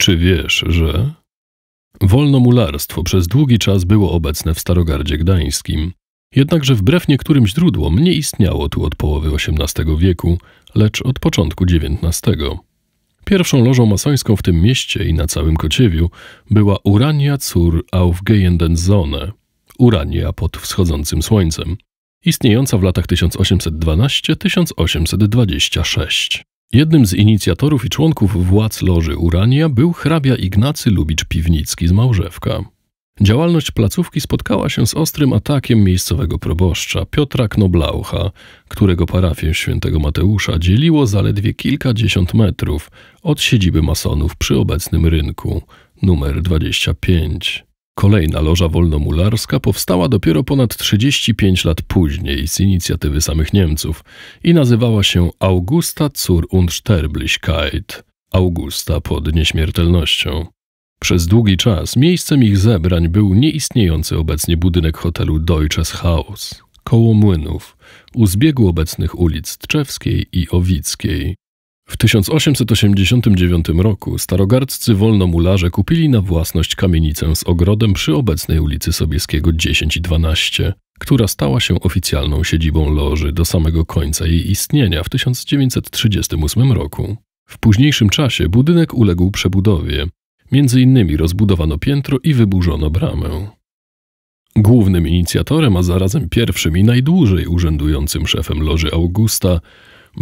Czy wiesz, że wolnomularstwo przez długi czas było obecne w Starogardzie Gdańskim, jednakże wbrew niektórym źródłom nie istniało tu od połowy XVIII wieku, lecz od początku XIX. Pierwszą lożą masońską w tym mieście i na całym Kociewiu była Urania Cur auf Gehenden Urania pod wschodzącym słońcem, istniejąca w latach 1812-1826. Jednym z inicjatorów i członków władz Loży Urania był hrabia Ignacy Lubicz-Piwnicki z Małżewka. Działalność placówki spotkała się z ostrym atakiem miejscowego proboszcza Piotra Knoblaucha, którego parafię świętego Mateusza dzieliło zaledwie kilkadziesiąt metrów od siedziby masonów przy obecnym rynku, numer 25. Kolejna loża wolnomularska powstała dopiero ponad 35 lat później z inicjatywy samych Niemców i nazywała się Augusta zur Unsterblichkeit, Augusta pod nieśmiertelnością. Przez długi czas miejscem ich zebrań był nieistniejący obecnie budynek hotelu Deutsches Haus, koło młynów, u zbiegu obecnych ulic Tczewskiej i Owickiej. W 1889 roku starogardzcy wolnomularze kupili na własność kamienicę z ogrodem przy obecnej ulicy Sobieskiego 10 i 12, która stała się oficjalną siedzibą loży do samego końca jej istnienia w 1938 roku. W późniejszym czasie budynek uległ przebudowie. Między innymi rozbudowano piętro i wyburzono bramę. Głównym inicjatorem, a zarazem pierwszym i najdłużej urzędującym szefem Loży Augusta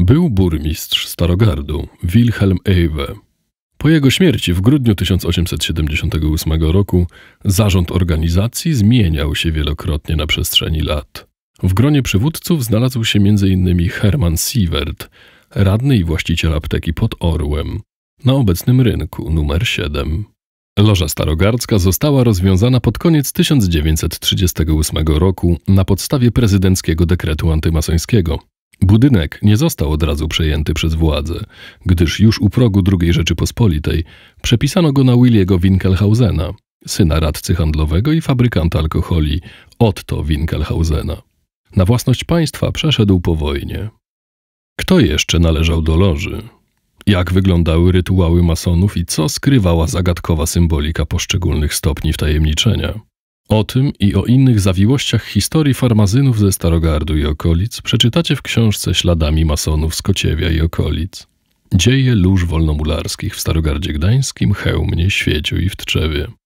był burmistrz Starogardu, Wilhelm Ewe. Po jego śmierci w grudniu 1878 roku zarząd organizacji zmieniał się wielokrotnie na przestrzeni lat. W gronie przywódców znalazł się m.in. Herman Sievert, radny i właściciel apteki pod Orłem, na obecnym rynku numer 7. Loża Starogardzka została rozwiązana pod koniec 1938 roku na podstawie prezydenckiego dekretu antymasońskiego, Budynek nie został od razu przejęty przez władzę, gdyż już u progu II Rzeczypospolitej przepisano go na Williego Winkelhausena, syna radcy handlowego i fabrykanta alkoholi Otto Winkelhausena. Na własność państwa przeszedł po wojnie. Kto jeszcze należał do loży? Jak wyglądały rytuały masonów i co skrywała zagadkowa symbolika poszczególnych stopni wtajemniczenia? O tym i o innych zawiłościach historii farmazynów ze Starogardu i okolic przeczytacie w książce Śladami masonów z Kociewia i okolic. Dzieje lóż wolnomularskich w Starogardzie Gdańskim, Chełmnie, Świeciu i w Tczewie.